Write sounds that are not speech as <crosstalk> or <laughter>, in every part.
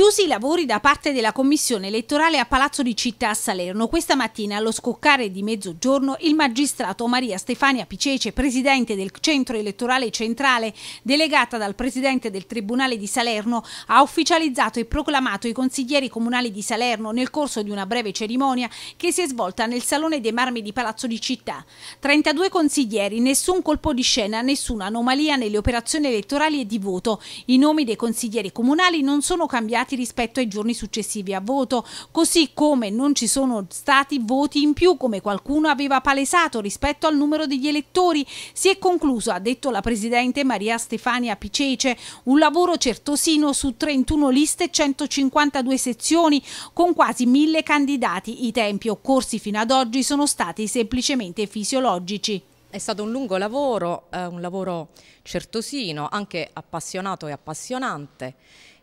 Chiusi i lavori da parte della commissione elettorale a Palazzo di Città a Salerno, questa mattina allo scoccare di mezzogiorno il magistrato Maria Stefania Picece, presidente del Centro Elettorale Centrale, delegata dal presidente del Tribunale di Salerno, ha ufficializzato e proclamato i consiglieri comunali di Salerno nel corso di una breve cerimonia che si è svolta nel Salone dei Marmi di Palazzo di Città. 32 consiglieri, nessun colpo di scena, nessuna anomalia nelle operazioni elettorali e di voto. I nomi dei consiglieri comunali non sono cambiati cambiati rispetto ai giorni successivi a voto, così come non ci sono stati voti in più come qualcuno aveva palesato rispetto al numero degli elettori. Si è concluso, ha detto la Presidente Maria Stefania Picece, un lavoro certosino su 31 liste e 152 sezioni con quasi mille candidati. I tempi occorsi fino ad oggi sono stati semplicemente fisiologici. È stato un lungo lavoro, eh, un lavoro certosino, anche appassionato e appassionante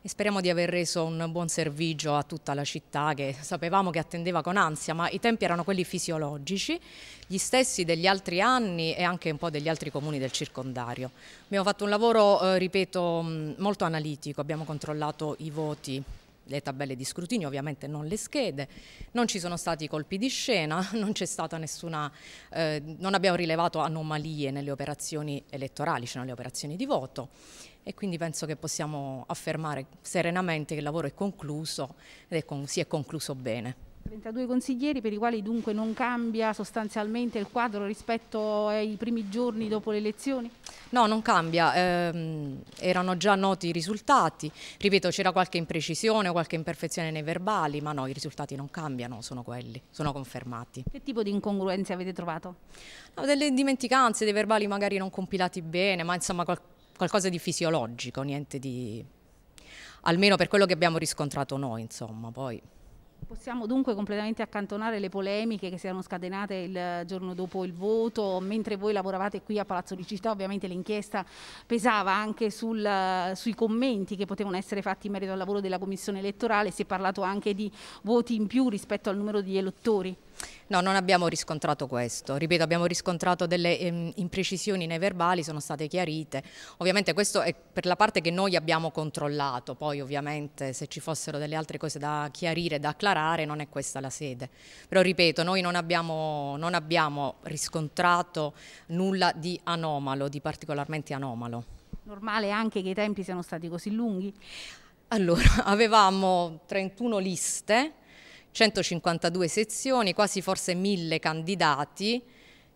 e speriamo di aver reso un buon servizio a tutta la città che sapevamo che attendeva con ansia, ma i tempi erano quelli fisiologici, gli stessi degli altri anni e anche un po' degli altri comuni del circondario. Abbiamo fatto un lavoro, eh, ripeto, molto analitico, abbiamo controllato i voti le tabelle di scrutinio, ovviamente non le schede, non ci sono stati colpi di scena, <laughs> non c'è stata nessuna, eh, non abbiamo rilevato anomalie nelle operazioni elettorali, cioè nelle operazioni di voto e quindi penso che possiamo affermare serenamente che il lavoro è concluso ed è con, si è concluso bene. 32 consiglieri per i quali dunque non cambia sostanzialmente il quadro rispetto ai primi giorni dopo le elezioni? No, non cambia, eh, erano già noti i risultati, ripeto c'era qualche imprecisione, qualche imperfezione nei verbali, ma no, i risultati non cambiano, sono quelli, sono confermati. Che tipo di incongruenze avete trovato? No, delle dimenticanze, dei verbali magari non compilati bene, ma insomma qual qualcosa di fisiologico, niente di... almeno per quello che abbiamo riscontrato noi, insomma, poi... Possiamo dunque completamente accantonare le polemiche che si erano scatenate il giorno dopo il voto, mentre voi lavoravate qui a Palazzo di Città, ovviamente l'inchiesta pesava anche sul, sui commenti che potevano essere fatti in merito al lavoro della commissione elettorale, si è parlato anche di voti in più rispetto al numero di elettori. No, non abbiamo riscontrato questo. Ripeto, abbiamo riscontrato delle ehm, imprecisioni nei verbali, sono state chiarite. Ovviamente questo è per la parte che noi abbiamo controllato, poi ovviamente se ci fossero delle altre cose da chiarire, da acclarare, non è questa la sede. Però ripeto, noi non abbiamo, non abbiamo riscontrato nulla di anomalo, di particolarmente anomalo. Normale anche che i tempi siano stati così lunghi? Allora, <laughs> avevamo 31 liste 152 sezioni, quasi forse 1000 candidati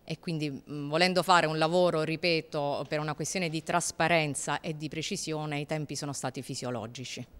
e quindi volendo fare un lavoro, ripeto, per una questione di trasparenza e di precisione, i tempi sono stati fisiologici.